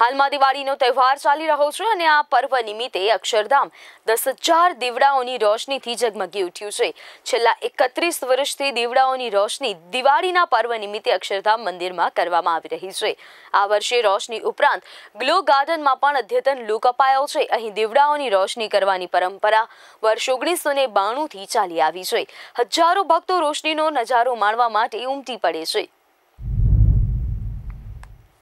હાલમાં દિવાળીનો તહેવાર ચાલી રહ્યો છે અને આ પર્વ નિમિત્તે અક્ષરધામ દસ હજાર દીવડાઓની રોશનીથી ઝગમગી ઉઠ્યું છે છેલ્લા એકત્રીસ વર્ષથી દીવડાઓની રોશની દિવાળીના પર્વ નિમિત્તે અક્ષરધામ મંદિરમાં કરવામાં આવી રહી છે આ વર્ષે રોશની ઉપરાંત ગ્લો ગાર્ડનમાં પણ અદ્યતન લુક અપાયો છે અહીં દીવડાઓની રોશની કરવાની પરંપરા વર્ષ ઓગણીસો ને બાણુંથી ચાલી આવી છે હજારો ભક્તો રોશનીનો નજારો માણવા માટે ઉમટી પડે છે